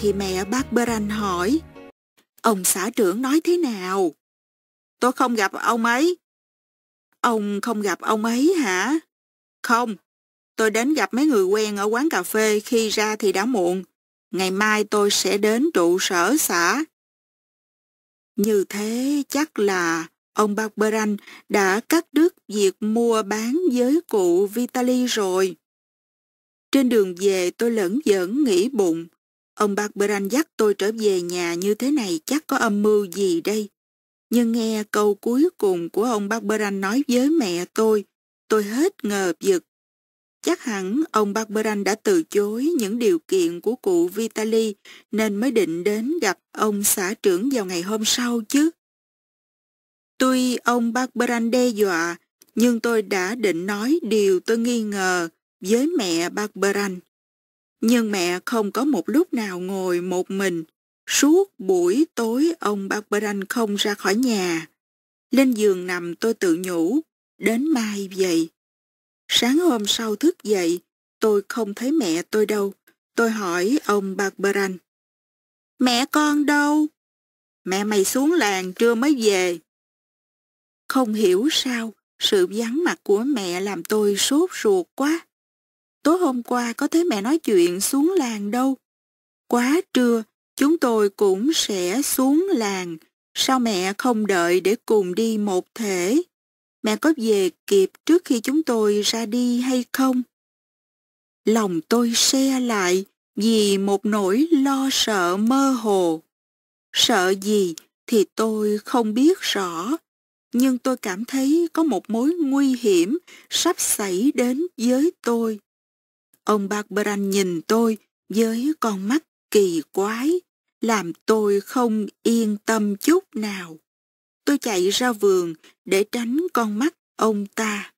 thì mẹ bác Beran hỏi. Ông xã trưởng nói thế nào? Tôi không gặp ông ấy. Ông không gặp ông ấy hả? Không, tôi đến gặp mấy người quen ở quán cà phê khi ra thì đã muộn. Ngày mai tôi sẽ đến trụ sở xã. Như thế chắc là ông Bác Barberan đã cắt đứt việc mua bán với cụ Vitali rồi. Trên đường về tôi lẫn giỡn nghĩ bụng, Ông Barberan dắt tôi trở về nhà như thế này chắc có âm mưu gì đây. Nhưng nghe câu cuối cùng của ông Barberan nói với mẹ tôi, tôi hết ngờ vực. Chắc hẳn ông Barberan đã từ chối những điều kiện của cụ Vitali nên mới định đến gặp ông xã trưởng vào ngày hôm sau chứ. Tuy ông Barberan đe dọa, nhưng tôi đã định nói điều tôi nghi ngờ với mẹ Barberan. Nhưng mẹ không có một lúc nào ngồi một mình. Suốt buổi tối ông bác Branh không ra khỏi nhà. Lên giường nằm tôi tự nhủ, đến mai vậy. Sáng hôm sau thức dậy, tôi không thấy mẹ tôi đâu. Tôi hỏi ông bác Branh. Mẹ con đâu? Mẹ mày xuống làng trưa mới về. Không hiểu sao, sự vắng mặt của mẹ làm tôi sốt ruột quá tối hôm qua có thấy mẹ nói chuyện xuống làng đâu. Quá trưa, chúng tôi cũng sẽ xuống làng. Sao mẹ không đợi để cùng đi một thể? Mẹ có về kịp trước khi chúng tôi ra đi hay không? Lòng tôi xe lại vì một nỗi lo sợ mơ hồ. Sợ gì thì tôi không biết rõ, nhưng tôi cảm thấy có một mối nguy hiểm sắp xảy đến với tôi. Ông Barbaran nhìn tôi với con mắt kỳ quái, làm tôi không yên tâm chút nào. Tôi chạy ra vườn để tránh con mắt ông ta.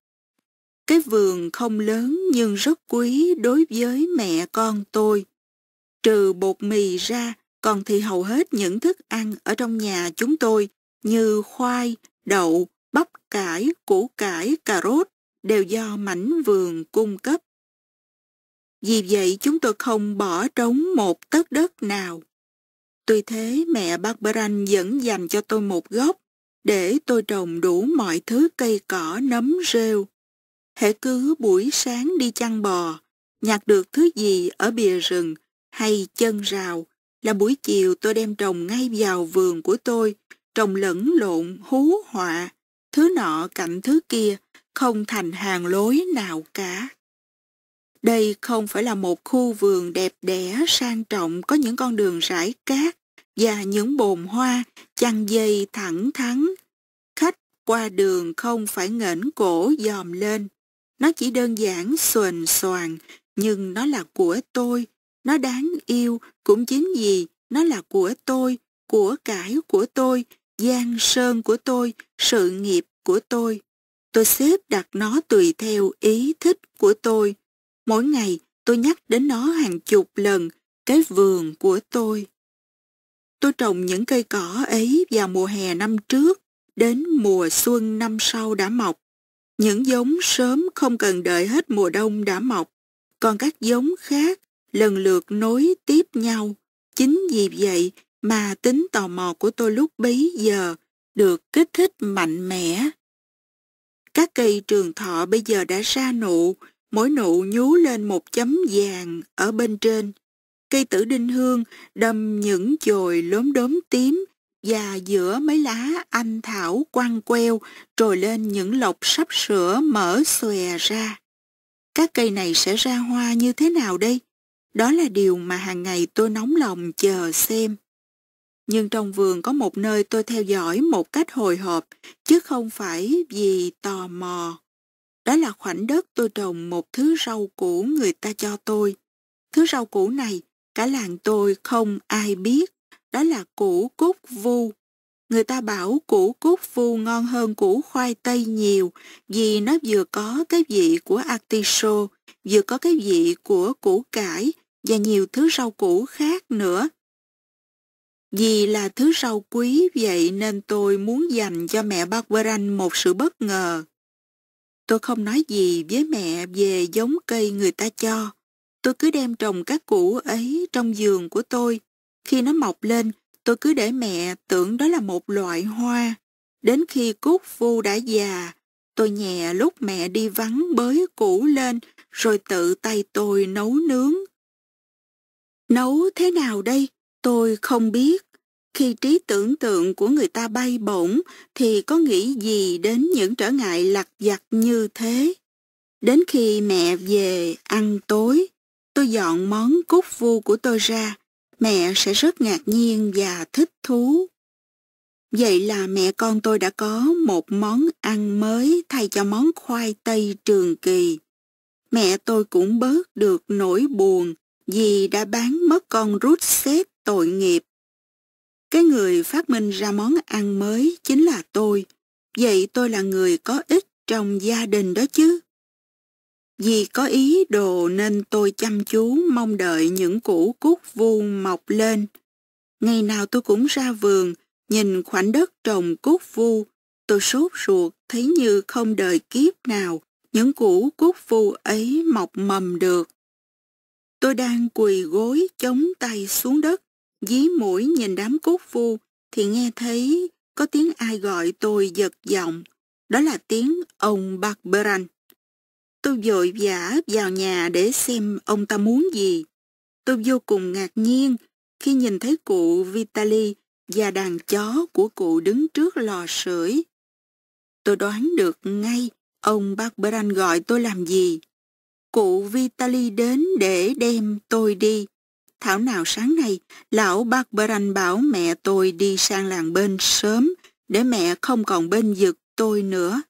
Cái vườn không lớn nhưng rất quý đối với mẹ con tôi. Trừ bột mì ra, còn thì hầu hết những thức ăn ở trong nhà chúng tôi như khoai, đậu, bắp cải, củ cải, cà rốt đều do mảnh vườn cung cấp. Vì vậy chúng tôi không bỏ trống một tấc đất nào. Tuy thế mẹ Barbara vẫn dành cho tôi một góc để tôi trồng đủ mọi thứ cây cỏ nấm rêu. Hễ cứ buổi sáng đi chăn bò, nhặt được thứ gì ở bìa rừng hay chân rào là buổi chiều tôi đem trồng ngay vào vườn của tôi, trồng lẫn lộn hú họa, thứ nọ cạnh thứ kia, không thành hàng lối nào cả. Đây không phải là một khu vườn đẹp đẽ sang trọng có những con đường rải cát và những bồn hoa chăn dây thẳng thắn. Khách qua đường không phải ngẩng cổ dòm lên. Nó chỉ đơn giản xuềnh xoàng, nhưng nó là của tôi. Nó đáng yêu cũng chính vì nó là của tôi, của cải của tôi, gian sơn của tôi, sự nghiệp của tôi. Tôi xếp đặt nó tùy theo ý thích của tôi. Mỗi ngày tôi nhắc đến nó hàng chục lần, cái vườn của tôi. Tôi trồng những cây cỏ ấy vào mùa hè năm trước, đến mùa xuân năm sau đã mọc. Những giống sớm không cần đợi hết mùa đông đã mọc, còn các giống khác lần lượt nối tiếp nhau. Chính vì vậy mà tính tò mò của tôi lúc bấy giờ được kích thích mạnh mẽ. Các cây trường thọ bây giờ đã ra nụ, mỗi nụ nhú lên một chấm vàng ở bên trên. Cây tử đinh hương đâm những chồi lốm đốm tím và giữa mấy lá anh thảo quăng queo trồi lên những lộc sắp sữa mở xòe ra. Các cây này sẽ ra hoa như thế nào đây? Đó là điều mà hàng ngày tôi nóng lòng chờ xem. Nhưng trong vườn có một nơi tôi theo dõi một cách hồi hộp, chứ không phải vì tò mò. Đó là khoảnh đất tôi trồng một thứ rau củ người ta cho tôi. Thứ rau củ này, cả làng tôi không ai biết. Đó là củ cúc vu. Người ta bảo củ cúc vu ngon hơn củ khoai tây nhiều vì nó vừa có cái vị của artiso, vừa có cái vị của củ cải và nhiều thứ rau củ khác nữa. Vì là thứ rau quý vậy nên tôi muốn dành cho mẹ Barbara một sự bất ngờ. Tôi không nói gì với mẹ về giống cây người ta cho. Tôi cứ đem trồng các củ ấy trong giường của tôi. Khi nó mọc lên, tôi cứ để mẹ tưởng đó là một loại hoa. Đến khi cút phu đã già, tôi nhẹ lúc mẹ đi vắng bới củ lên, rồi tự tay tôi nấu nướng. Nấu thế nào đây? Tôi không biết. Khi trí tưởng tượng của người ta bay bổng thì có nghĩ gì đến những trở ngại lặt vặt như thế. Đến khi mẹ về ăn tối, tôi dọn món cúc vu của tôi ra, mẹ sẽ rất ngạc nhiên và thích thú. Vậy là mẹ con tôi đã có một món ăn mới thay cho món khoai tây trường kỳ. Mẹ tôi cũng bớt được nỗi buồn vì đã bán mất con rút xét tội nghiệp cái người phát minh ra món ăn mới chính là tôi. Vậy tôi là người có ích trong gia đình đó chứ. Vì có ý đồ nên tôi chăm chú mong đợi những củ cúc vu mọc lên. Ngày nào tôi cũng ra vườn, nhìn khoảnh đất trồng cúc vu, tôi sốt ruột thấy như không đời kiếp nào những củ cúc vu ấy mọc mầm được. Tôi đang quỳ gối chống tay xuống đất, dí mũi nhìn đám cốt vu thì nghe thấy có tiếng ai gọi tôi giật giọng. Đó là tiếng ông bạc Barberan. Tôi vội vã vào nhà để xem ông ta muốn gì. Tôi vô cùng ngạc nhiên khi nhìn thấy cụ Vitali và đàn chó của cụ đứng trước lò sưởi. Tôi đoán được ngay ông Barberan gọi tôi làm gì. Cụ Vitali đến để đem tôi đi. Thảo nào sáng nay, lão Barbaran bảo mẹ tôi đi sang làng bên sớm, để mẹ không còn bên giật tôi nữa.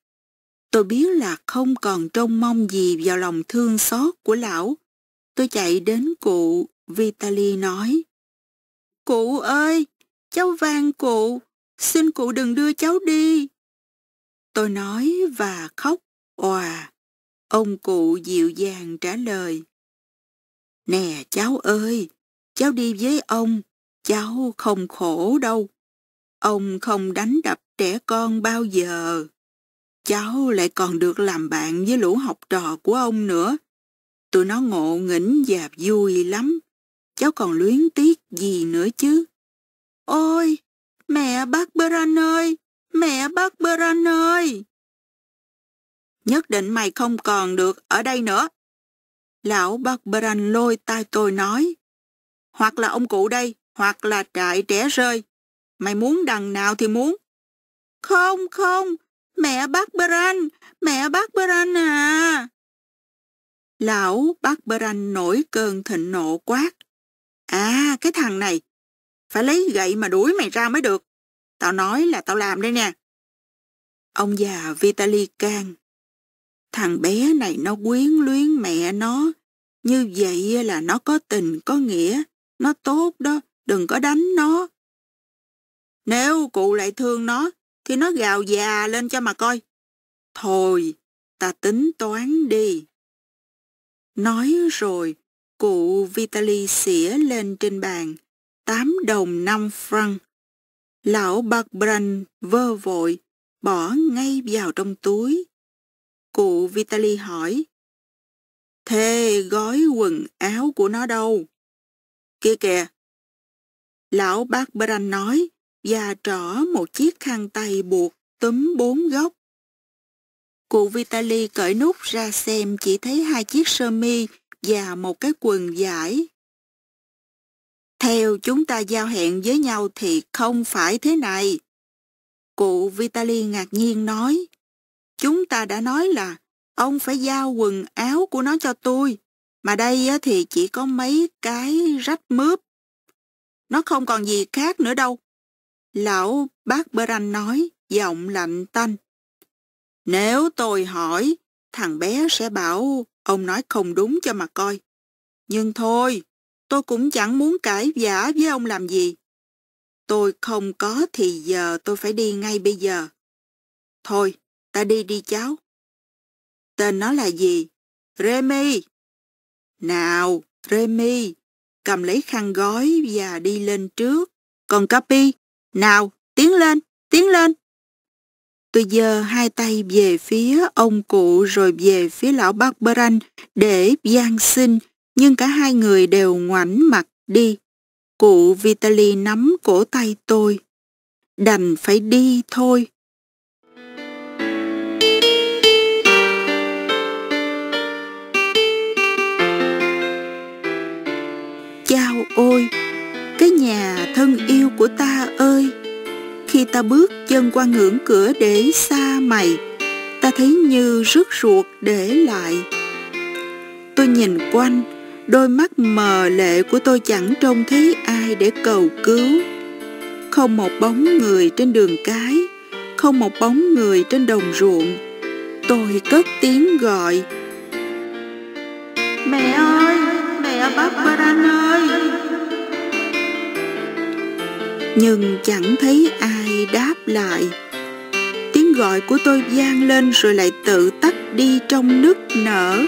Tôi biết là không còn trông mong gì vào lòng thương xót của lão. Tôi chạy đến cụ, Vitali nói. Cụ ơi, cháu vang cụ, xin cụ đừng đưa cháu đi. Tôi nói và khóc, òa. Ông cụ dịu dàng trả lời. Nè cháu ơi, Cháu đi với ông, cháu không khổ đâu. Ông không đánh đập trẻ con bao giờ. Cháu lại còn được làm bạn với lũ học trò của ông nữa. Tụi nó ngộ nghĩnh và vui lắm. Cháu còn luyến tiếc gì nữa chứ? Ôi, mẹ bác Beran ơi, mẹ bác Beran ơi! Nhất định mày không còn được ở đây nữa. Lão bác Beran lôi tay tôi nói. Hoặc là ông cụ đây, hoặc là trại trẻ rơi. Mày muốn đằng nào thì muốn. Không, không, mẹ bác Beran, mẹ bác Beran à. Lão bác Beran nổi cơn thịnh nộ quát. À, cái thằng này, phải lấy gậy mà đuổi mày ra mới được. Tao nói là tao làm đây nè. Ông già Vitali can. Thằng bé này nó quyến luyến mẹ nó. Như vậy là nó có tình, có nghĩa. Nó tốt đó, đừng có đánh nó. Nếu cụ lại thương nó, thì nó gào già lên cho mà coi. Thôi, ta tính toán đi. Nói rồi, cụ Vitali xỉa lên trên bàn, tám đồng năm franc. Lão Bạc Barbran vơ vội, bỏ ngay vào trong túi. Cụ Vitali hỏi, Thế gói quần áo của nó đâu? Kia kìa! Lão bác Bran nói và trỏ một chiếc khăn tay buộc túm bốn góc. Cụ Vitali cởi nút ra xem chỉ thấy hai chiếc sơ mi và một cái quần giải. Theo chúng ta giao hẹn với nhau thì không phải thế này. Cụ Vitali ngạc nhiên nói, chúng ta đã nói là ông phải giao quần áo của nó cho tôi. Mà đây thì chỉ có mấy cái rách mướp. Nó không còn gì khác nữa đâu. Lão bác Bơ nói, giọng lạnh tanh. Nếu tôi hỏi, thằng bé sẽ bảo ông nói không đúng cho mà coi. Nhưng thôi, tôi cũng chẳng muốn cãi giả với ông làm gì. Tôi không có thì giờ tôi phải đi ngay bây giờ. Thôi, ta đi đi cháu. Tên nó là gì? Remy. Nào, Remy, cầm lấy khăn gói và đi lên trước. Còn Capi, nào, tiến lên, tiến lên. Tôi giơ hai tay về phía ông cụ rồi về phía lão bác để gian xin, nhưng cả hai người đều ngoảnh mặt đi. Cụ Vitali nắm cổ tay tôi. Đành phải đi thôi. ôi Cái nhà thân yêu của ta ơi Khi ta bước chân qua ngưỡng cửa để xa mày Ta thấy như rứt ruột để lại Tôi nhìn quanh Đôi mắt mờ lệ của tôi chẳng trông thấy ai để cầu cứu Không một bóng người trên đường cái Không một bóng người trên đồng ruộng Tôi cất tiếng gọi nhưng chẳng thấy ai đáp lại tiếng gọi của tôi vang lên rồi lại tự tắt đi trong nước nở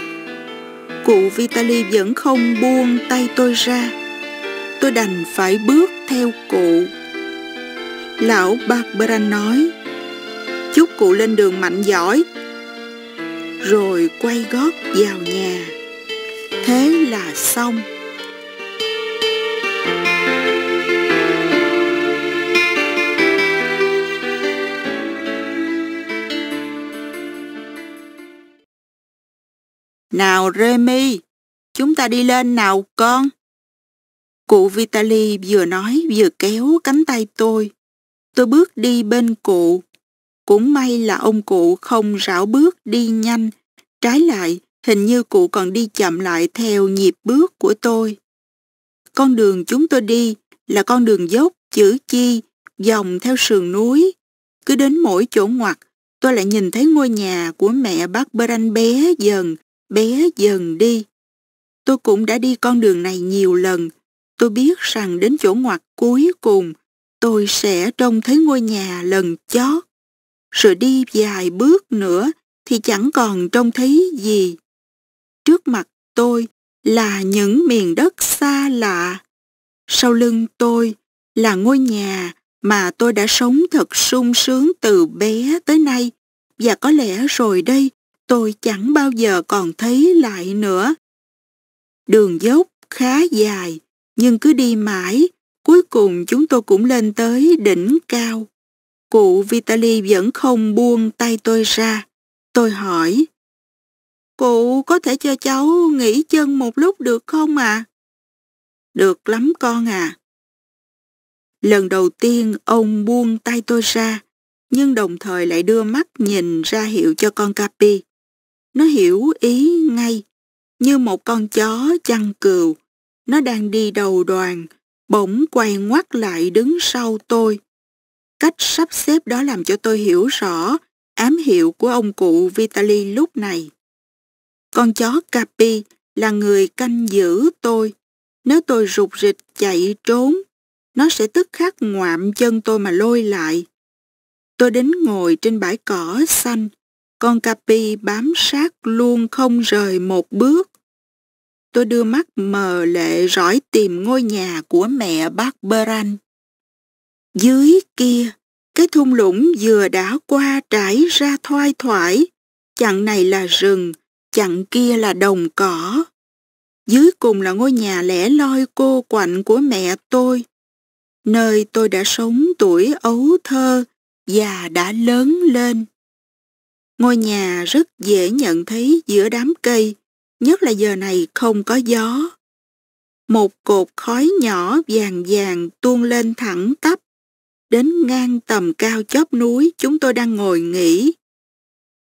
cụ vitali vẫn không buông tay tôi ra tôi đành phải bước theo cụ lão barbara nói chúc cụ lên đường mạnh giỏi rồi quay gót vào nhà thế là xong Nào Remy, chúng ta đi lên nào con. Cụ Vitali vừa nói vừa kéo cánh tay tôi. Tôi bước đi bên cụ. Cũng may là ông cụ không rảo bước đi nhanh. Trái lại, hình như cụ còn đi chậm lại theo nhịp bước của tôi. Con đường chúng tôi đi là con đường dốc, chữ chi, dòng theo sườn núi. Cứ đến mỗi chỗ ngoặt, tôi lại nhìn thấy ngôi nhà của mẹ bác Beran bé dần, bé dần đi. Tôi cũng đã đi con đường này nhiều lần. Tôi biết rằng đến chỗ ngoặt cuối cùng, tôi sẽ trông thấy ngôi nhà lần chót. Rồi đi vài bước nữa thì chẳng còn trông thấy gì. Trước mặt tôi là những miền đất xa lạ. Sau lưng tôi là ngôi nhà mà tôi đã sống thật sung sướng từ bé tới nay và có lẽ rồi đây tôi chẳng bao giờ còn thấy lại nữa. Đường dốc khá dài, nhưng cứ đi mãi, cuối cùng chúng tôi cũng lên tới đỉnh cao. Cụ Vitali vẫn không buông tay tôi ra. Tôi hỏi, Cụ có thể cho cháu nghỉ chân một lúc được không ạ? À? Được lắm con à. Lần đầu tiên ông buông tay tôi ra, nhưng đồng thời lại đưa mắt nhìn ra hiệu cho con Capi. Nó hiểu ý ngay, như một con chó chăn cừu. Nó đang đi đầu đoàn, bỗng quay ngoắt lại đứng sau tôi. Cách sắp xếp đó làm cho tôi hiểu rõ ám hiệu của ông cụ Vitali lúc này. Con chó Capi là người canh giữ tôi. Nếu tôi rụt rịch chạy trốn, nó sẽ tức khắc ngoạm chân tôi mà lôi lại. Tôi đến ngồi trên bãi cỏ xanh, con Capi bám sát luôn không rời một bước. Tôi đưa mắt mờ lệ rõi tìm ngôi nhà của mẹ bác Beran. Dưới kia, cái thung lũng vừa đã qua trải ra thoai thoải. Chặng này là rừng, chặng kia là đồng cỏ. Dưới cùng là ngôi nhà lẻ loi cô quạnh của mẹ tôi, nơi tôi đã sống tuổi ấu thơ và đã lớn lên. Ngôi nhà rất dễ nhận thấy giữa đám cây, nhất là giờ này không có gió. Một cột khói nhỏ vàng vàng tuôn lên thẳng tắp, đến ngang tầm cao chóp núi chúng tôi đang ngồi nghỉ.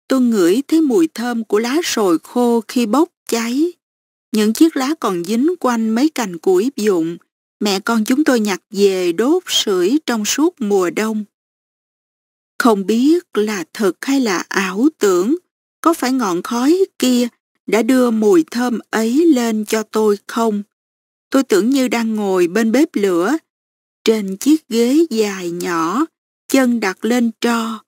Tôi ngửi thấy mùi thơm của lá sồi khô khi bốc cháy. Những chiếc lá còn dính quanh mấy cành củi dụng, mẹ con chúng tôi nhặt về đốt sưởi trong suốt mùa đông. Không biết là thật hay là ảo tưởng, có phải ngọn khói kia đã đưa mùi thơm ấy lên cho tôi không? Tôi tưởng như đang ngồi bên bếp lửa, trên chiếc ghế dài nhỏ, chân đặt lên tro.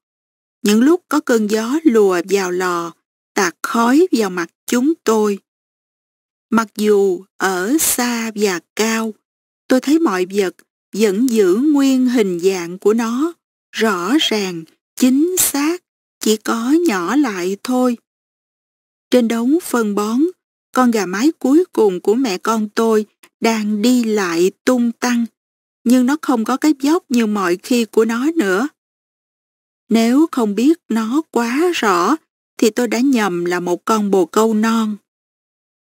Những lúc có cơn gió lùa vào lò, tạt khói vào mặt chúng tôi. Mặc dù ở xa và cao, tôi thấy mọi vật vẫn giữ nguyên hình dạng của nó rõ ràng, chính xác, chỉ có nhỏ lại thôi. Trên đống phân bón, con gà mái cuối cùng của mẹ con tôi đang đi lại tung tăng, nhưng nó không có cái dốc như mọi khi của nó nữa. Nếu không biết nó quá rõ, thì tôi đã nhầm là một con bồ câu non.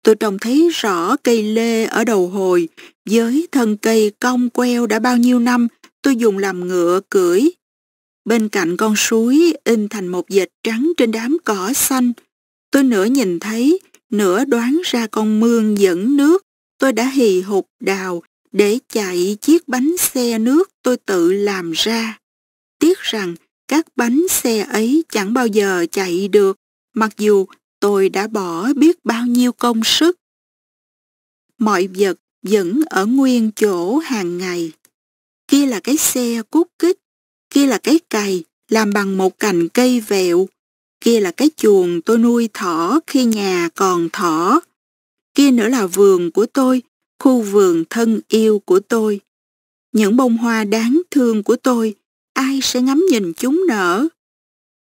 Tôi trông thấy rõ cây lê ở đầu hồi, với thân cây cong queo đã bao nhiêu năm tôi dùng làm ngựa cưỡi. Bên cạnh con suối in thành một dệt trắng trên đám cỏ xanh. Tôi nửa nhìn thấy, nửa đoán ra con mương dẫn nước. Tôi đã hì hục đào để chạy chiếc bánh xe nước tôi tự làm ra. Tiếc rằng các bánh xe ấy chẳng bao giờ chạy được, mặc dù tôi đã bỏ biết bao nhiêu công sức. Mọi vật vẫn ở nguyên chỗ hàng ngày. Kia là cái xe cút kích kia là cái cày, làm bằng một cành cây vẹo, kia là cái chuồng tôi nuôi thỏ khi nhà còn thỏ, kia nữa là vườn của tôi, khu vườn thân yêu của tôi. Những bông hoa đáng thương của tôi, ai sẽ ngắm nhìn chúng nở?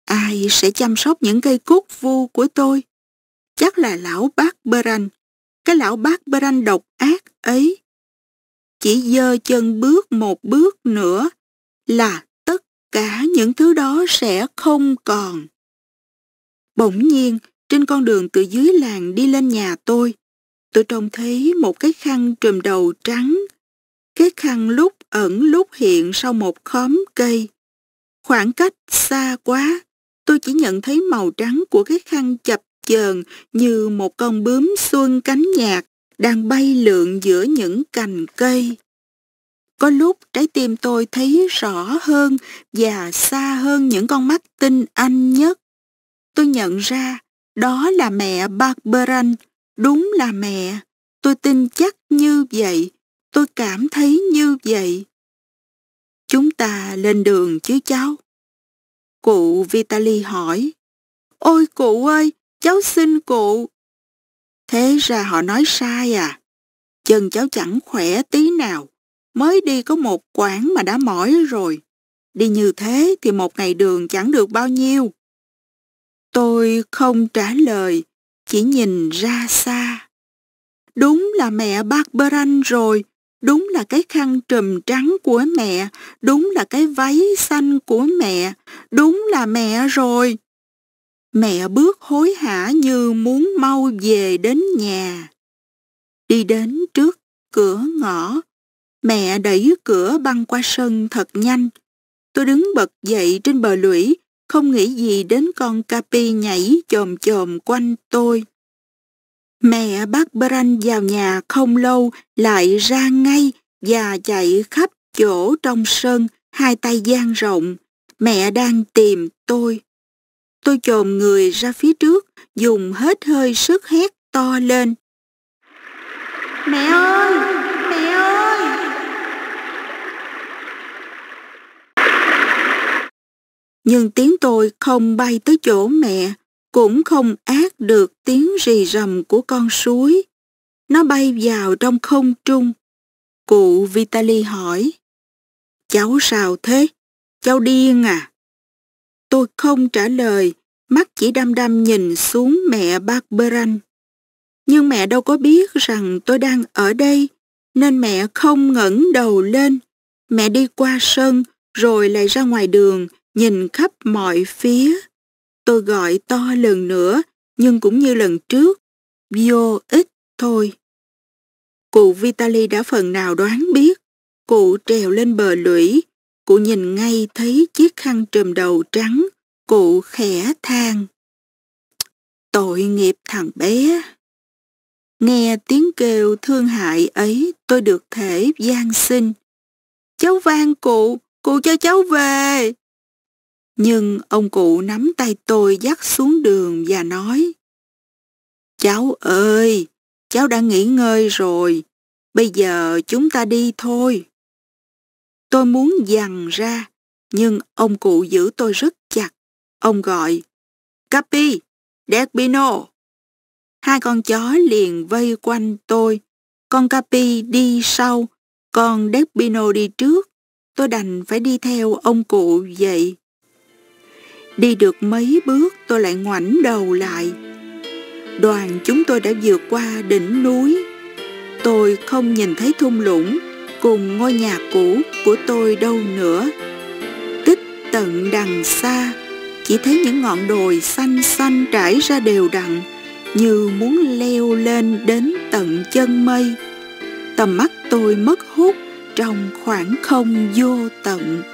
Ai sẽ chăm sóc những cây cúc vu của tôi? Chắc là lão bác Beranh, cái lão bác Beranh độc ác ấy. Chỉ dơ chân bước một bước nữa là cả những thứ đó sẽ không còn. Bỗng nhiên, trên con đường từ dưới làng đi lên nhà tôi, tôi trông thấy một cái khăn trùm đầu trắng. Cái khăn lúc ẩn lúc hiện sau một khóm cây. Khoảng cách xa quá, tôi chỉ nhận thấy màu trắng của cái khăn chập chờn như một con bướm xuân cánh nhạt đang bay lượn giữa những cành cây. Có lúc trái tim tôi thấy rõ hơn và xa hơn những con mắt tinh anh nhất. Tôi nhận ra đó là mẹ Barberan, đúng là mẹ. Tôi tin chắc như vậy, tôi cảm thấy như vậy. Chúng ta lên đường chứ cháu? Cụ Vitali hỏi. Ôi cụ ơi, cháu xin cụ. Thế ra họ nói sai à? Chân cháu chẳng khỏe tí nào mới đi có một quãng mà đã mỏi rồi. Đi như thế thì một ngày đường chẳng được bao nhiêu. Tôi không trả lời, chỉ nhìn ra xa. Đúng là mẹ bác Beran rồi, đúng là cái khăn trùm trắng của mẹ, đúng là cái váy xanh của mẹ, đúng là mẹ rồi. Mẹ bước hối hả như muốn mau về đến nhà. Đi đến trước cửa ngõ, Mẹ đẩy cửa băng qua sân thật nhanh. Tôi đứng bật dậy trên bờ lũy, không nghĩ gì đến con Capi nhảy chồm chồm quanh tôi. Mẹ bác Branh vào nhà không lâu lại ra ngay và chạy khắp chỗ trong sân, hai tay dang rộng. Mẹ đang tìm tôi. Tôi chồm người ra phía trước, dùng hết hơi sức hét to lên. Mẹ ơi! nhưng tiếng tôi không bay tới chỗ mẹ, cũng không át được tiếng rì rầm của con suối. Nó bay vào trong không trung. Cụ Vitali hỏi, Cháu sao thế? Cháu điên à? Tôi không trả lời, mắt chỉ đăm đăm nhìn xuống mẹ Barberan. Nhưng mẹ đâu có biết rằng tôi đang ở đây, nên mẹ không ngẩng đầu lên. Mẹ đi qua sân, rồi lại ra ngoài đường, nhìn khắp mọi phía. Tôi gọi to lần nữa, nhưng cũng như lần trước, vô ích thôi. Cụ Vitaly đã phần nào đoán biết, cụ trèo lên bờ lũy, cụ nhìn ngay thấy chiếc khăn trùm đầu trắng, cụ khẽ than. Tội nghiệp thằng bé. Nghe tiếng kêu thương hại ấy tôi được thể gian sinh. Cháu van cụ, cụ cho cháu về. Nhưng ông cụ nắm tay tôi dắt xuống đường và nói Cháu ơi, cháu đã nghỉ ngơi rồi, bây giờ chúng ta đi thôi. Tôi muốn dằn ra, nhưng ông cụ giữ tôi rất chặt. Ông gọi, Capi, Derbino. Hai con chó liền vây quanh tôi. Con Capi đi sau, con Derbino đi trước. Tôi đành phải đi theo ông cụ vậy. Đi được mấy bước tôi lại ngoảnh đầu lại. Đoàn chúng tôi đã vượt qua đỉnh núi. Tôi không nhìn thấy thung lũng cùng ngôi nhà cũ của tôi đâu nữa. Tích tận đằng xa, chỉ thấy những ngọn đồi xanh xanh trải ra đều đặn như muốn leo lên đến tận chân mây. Tầm mắt tôi mất hút trong khoảng không vô tận.